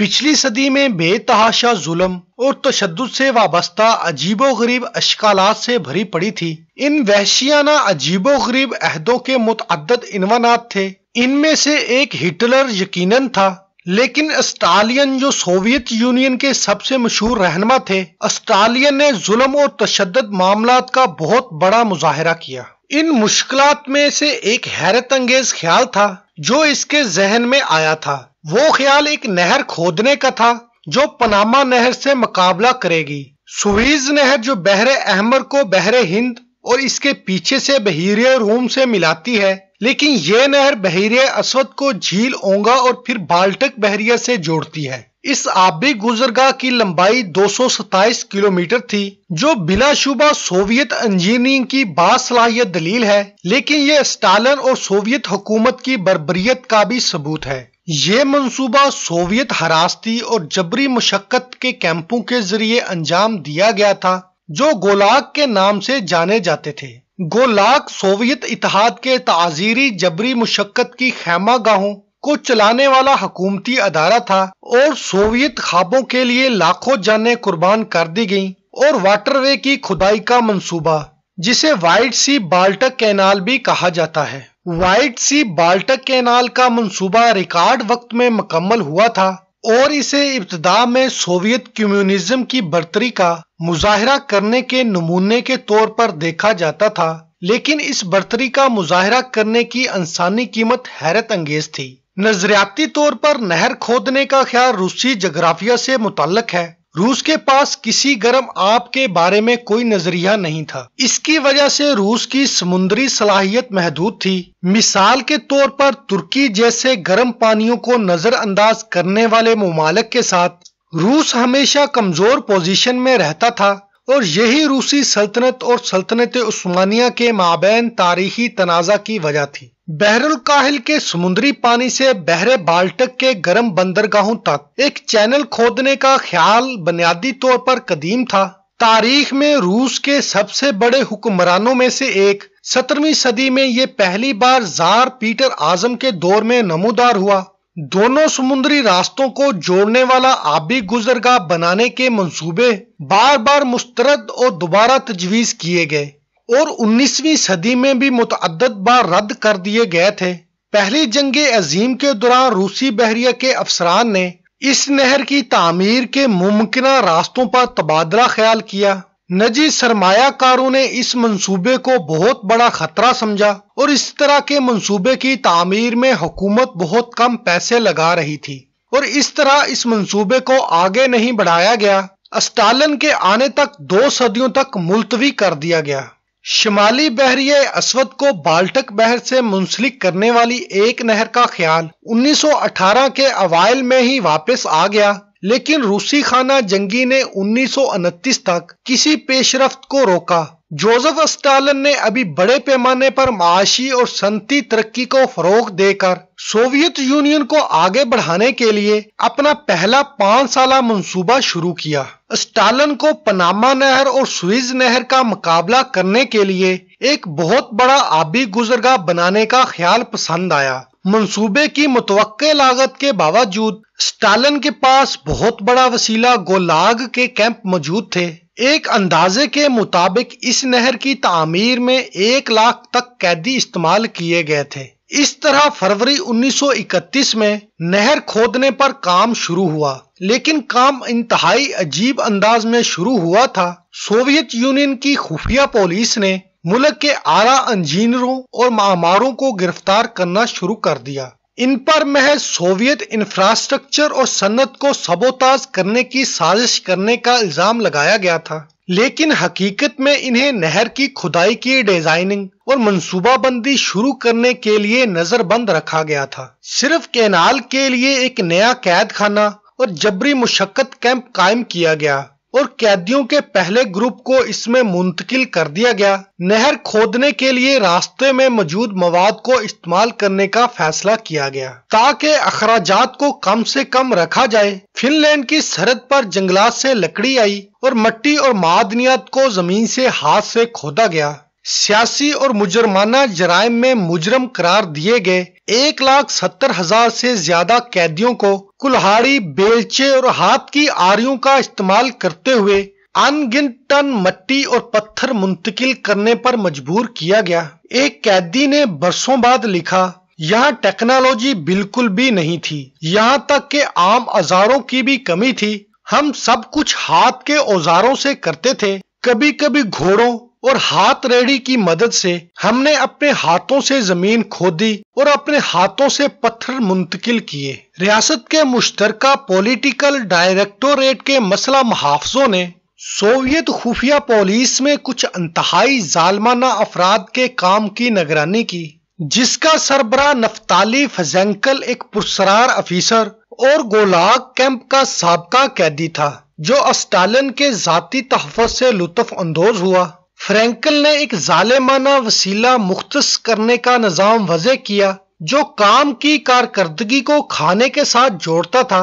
पिछली सदी में बेतहाशा जुल्म और तशद से वाबस्ता अजीबो गरीब अशकालात से भरी पड़ी थी इन वहशियाना अजीबो गरीब अहदों के मुतद इनवानात थे इनमें से एक हिटलर यकीन था लेकिन स्टालियन जो सोवियत यूनियन के सबसे मशहूर रहनमा थे अस्टालियन ने जुल्म और तशद मामला का बहुत बड़ा मुजाहरा किया इन मुश्किल में से एक हैरत अंगेज ख्याल था जो इसके जहन में आया था वो ख्याल एक नहर खोदने का था जो पनामा नहर से मुकाबला करेगी सुवीज नहर जो बहरे अहमर को बहरे हिंद और इसके पीछे से बहिरे रूम से मिलाती है लेकिन ये नहर बहरीय असवद को झील ओंगा और फिर बाल्टक बहरिया से जोड़ती है इस आबी गुजरगाह की लंबाई दो किलोमीटर थी जो बिलाशुबा सोवियत इंजीनियरिंग की बासलाहियत दलील है लेकिन ये स्टालन और सोवियत हुकूमत की बरबरीत का भी सबूत है ये मंसूबा सोवियत हरासती और जबरी मशक्क़त के कैंपों के जरिए अंजाम दिया गया था जो गोलाक के नाम से जाने जाते थे गोलाक सोवियत इतिहाद के ताजीरी जबरी मशक्क़त की खैमा गाहों को चलाने वाला हकूमती अदारा था और सोवियत खाबों के लिए लाखों जानें कुर्बान कर दी गईं और वाटरवे की खुदाई का मंसूबा जिसे वाइट सी बाल्टक कैनाल भी कहा जाता है व्हाइट सी बाल्टक कैनाल का मंसूबा रिकॉर्ड वक्त में मुकम्मल हुआ था और इसे इब्तदा में सोवियत कम्युनिज्म की बर्तरी का मुजाहरा करने के नमूने के तौर पर देखा जाता था लेकिन इस बर्तरी का मुजाहरा करने की इंसानी कीमत हैरत अंगेज थी नजरियाती तौर पर नहर खोदने का ख्याल रूसी जगराफिया से मुतल है रूस के पास किसी गर्म आप के बारे में कोई नजरिया नहीं था इसकी वजह से रूस की समुद्री सलाहियत महदूद थी मिसाल के तौर पर तुर्की जैसे गर्म पानियों को नजरअंदाज करने वाले ममालक के साथ रूस हमेशा कमजोर पोजीशन में रहता था और यही रूसी सल्तनत और सल्तनत उस्मानिया के माबेन तारीखी तनाज़ा की वजह थी बहरुल काहिल के समुद्री पानी से बहरे बाल्टक के गर्म बंदरगाहों तक एक चैनल खोदने का ख्याल बुनियादी तौर पर कदीम था तारीख में रूस के सबसे बड़े हुक्मरानों में से एक सत्रहवीं सदी में ये पहली बार जार पीटर आजम के दौर में नमोदार हुआ दोनों समुद्री रास्तों को जोड़ने वाला आबी गुजरगाह बनाने के मंसूबे बार बार मुस्तरद और दोबारा तजवीज किए गए और 19वीं सदी में भी मुतद बार रद्द कर दिए गए थे पहली जंग अजीम के दौरान रूसी बहरिया के अफसरान ने इस नहर की तमीर के मुमकिन रास्तों पर तबादला ख्याल किया नजी सरमाकारों ने इस मंसूबे को बहुत बड़ा खतरा समझा और इस तरह के मंसूबे की तमीर में हुकूमत बहुत कम पैसे लगा रही थी और इस तरह इस मंसूबे को आगे नहीं बढ़ाया गया स्टालिन के आने तक दो सदियों तक मुलतवी कर दिया गया शिमाली बहरीय असवद को बाल्टक बहर से मुंसलिक करने वाली एक नहर का ख्याल 1918 के अवायल में ही वापस आ गया लेकिन रूसी खाना जंगी ने उन्नीस तक किसी पेशरफ्त को रोका जोसेफ स्टालिन ने अभी बड़े पैमाने पर माशी और संती तरक्की को फरोग देकर सोवियत यूनियन को आगे बढ़ाने के लिए अपना पहला पाँच साल मंसूबा शुरू किया स्टालिन को पनामा नहर और स्विज नहर का मुकाबला करने के लिए एक बहुत बड़ा आबी गुजरगा बनाने का ख्याल पसंद आया मंसूबे की मुतव लागत के बावजूद स्टालिन के पास बहुत बड़ा वसीला गोलाग के कैंप मौजूद थे एक अंदाजे के मुताबिक इस नहर की तमीर में एक लाख तक कैदी इस्तेमाल किए गए थे इस तरह फरवरी 1931 में नहर खोदने पर काम शुरू हुआ लेकिन काम इंतहाई अजीब अंदाज में शुरू हुआ था सोवियत यूनियन की खुफिया पुलिस ने मुल्क के आला इंजीनियरों और महामारों को गिरफ्तार करना शुरू कर दिया इन पर महज सोवियत इंफ्रास्ट्रक्चर और सन्नत को सबोताज करने की साजिश करने का इल्जाम लगाया गया था लेकिन हकीकत में इन्हें नहर की खुदाई की डिजाइनिंग और मंसूबाबंदी शुरू करने के लिए नजरबंद रखा गया था सिर्फ कैनाल के लिए एक नया कैद खाना और जबरी मुशक्कत कैंप कायम किया गया और कैदियों के पहले ग्रुप को इसमें मुंतकिल कर दिया गया नहर खोदने के लिए रास्ते में मौजूद मवाद को इस्तेमाल करने का फैसला किया गया ताकि अखराज को कम से कम रखा जाए फिनलैंड की सरहद पर जंगलात से लकड़ी आई और मट्टी और मादनियात को जमीन से हाथ से खोदा गया सियासी और मुजरमाना जराइम में मुजरम करार दिए गए एक लाख सत्तर हजार से ज्यादा कैदियों को कुल्हाड़ी बेलचे और हाथ की आरियों का इस्तेमाल करते हुए अनगिनत टन मट्टी और पत्थर मुंतकिल करने पर मजबूर किया गया एक कैदी ने बरसों बाद लिखा यहाँ टेक्नोलॉजी बिल्कुल भी नहीं थी यहाँ तक के आम औजारों की भी कमी थी हम सब कुछ हाथ के औजारों से करते थे कभी कभी घोड़ों और हाथ रेडी की मदद से हमने अपने हाथों से जमीन खोदी और अपने हाथों से पत्थर मुंतकिल किए रियासत के मुश्तर पॉलिटिकल डायरेक्टोरेट के मसला मुहाफों ने सोवियत खुफिया पुलिस में कुछ इंतहाई जालमाना अफराद के काम की निगरानी की जिसका सरबरा नफ्ताली फजेंकल एक पुरसरार अफिसर और गोलाग कैंप का सबका कैदी था जो अस्टालिन के जाती तहफ़ से लुत्फ अंदोज हुआ फ्रैंकल ने एक जालिमाना वसीला मुख्त करने का निज़ाम वजह किया जो काम की कारकर्दगी को खाने के साथ जोड़ता था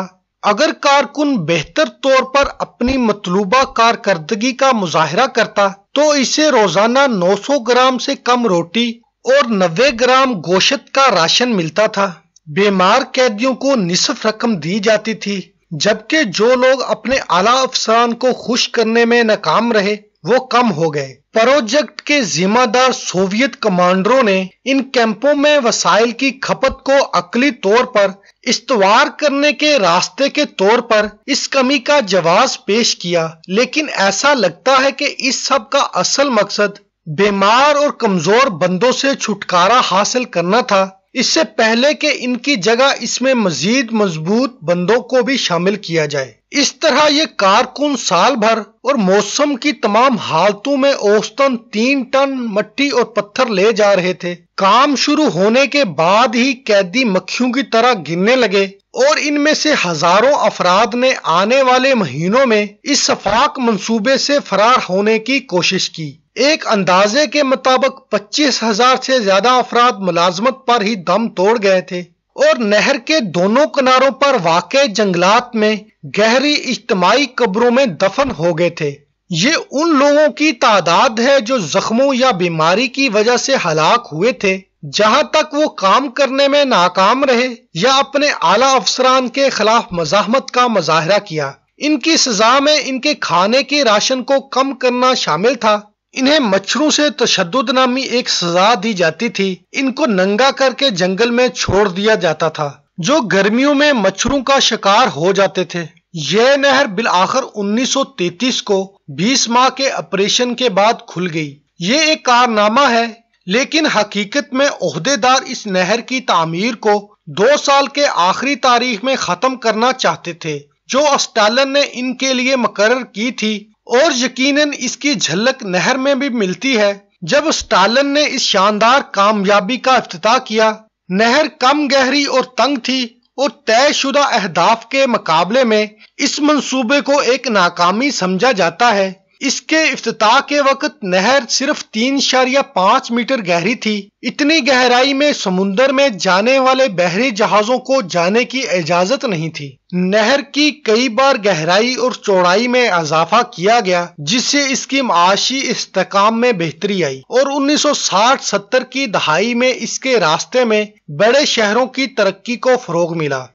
अगर कारकुन बेहतर तौर पर अपनी मतलूबा कारकर्दगी का मुजाहरा करता तो इसे रोजाना 900 ग्राम से कम रोटी और 90 ग्राम गोशत का राशन मिलता था बीमार कैदियों को निसफ रकम दी जाती थी जबकि जो लोग अपने आला अफसरान को खुश करने में नाकाम रहे वो कम हो गए प्रोजेक्ट के जिम्मेदार सोवियत कमांडरों ने इन कैंपों में वसाइल की खपत को अकली तौर पर इस्तवार करने के रास्ते के तौर पर इस कमी का जवाब पेश किया लेकिन ऐसा लगता है कि इस सब का असल मकसद बीमार और कमजोर बंदों से छुटकारा हासिल करना था इससे पहले कि इनकी जगह इसमें मजीद मजबूत बंदों को भी शामिल किया जाए इस तरह ये कारकुन साल भर और मौसम की तमाम हालतों में औसतन तीन टन मट्टी और पत्थर ले जा रहे थे काम शुरू होने के बाद ही कैदी मक्खियों की तरह गिरने लगे और इनमें से हजारों अफराद ने आने वाले महीनों में इस सफाक मंसूबे से फरार होने की कोशिश की एक अंदाजे के मुताबिक पच्चीस हजार से ज्यादा अफराद मुलाजमत पर ही दम तोड़ गए थे और नहर के दोनों किनारों पर वाक़ जंगलात में गहरी इज्तमाही कब्रों में दफन हो गए थे ये उन लोगों की तादाद है जो जख्मों या बीमारी की वजह से हलाक हुए थे जहां तक वो काम करने में नाकाम रहे या अपने आला अफसरान के खिलाफ मजामत का मजाहरा किया इनकी सजा में इनके खाने के राशन को कम करना शामिल था इन्हें मच्छरों से तशद नामी एक सजा दी जाती थी इनको नंगा करके जंगल में छोड़ दिया जाता था जो गर्मियों में मच्छरों का शिकार हो जाते थे यह नहर आखिर उन्नीस को 20 माह के ऑपरेशन के बाद खुल गई ये एक कारनामा है लेकिन हकीकत में अहदेदार इस नहर की तामीर को दो साल के आखिरी तारीख में ख़त्म करना चाहते थे जो अस्टालन ने इनके लिए मकर की थी और यकीनन इसकी झलक नहर में भी मिलती है जब स्टालिन ने इस शानदार कामयाबी का अफ्ताह किया नहर कम गहरी और तंग थी और तयशुदा अहदाफ के मुकाबले में इस मंसूबे को एक नाकामी समझा जाता है इसके अफ्ताह के वक्त नहर सिर्फ तीन शारिया पाँच मीटर गहरी थी इतनी गहराई में समुन्दर में जाने वाले बहरी जहाजों को जाने की इजाजत नहीं थी नहर की कई बार गहराई और चौड़ाई में इजाफा किया गया जिससे इसकी माशी इस्तेकाम में बेहतरी आई और 1960-70 की दहाई में इसके रास्ते में बड़े शहरों की तरक्की को फरोग मिला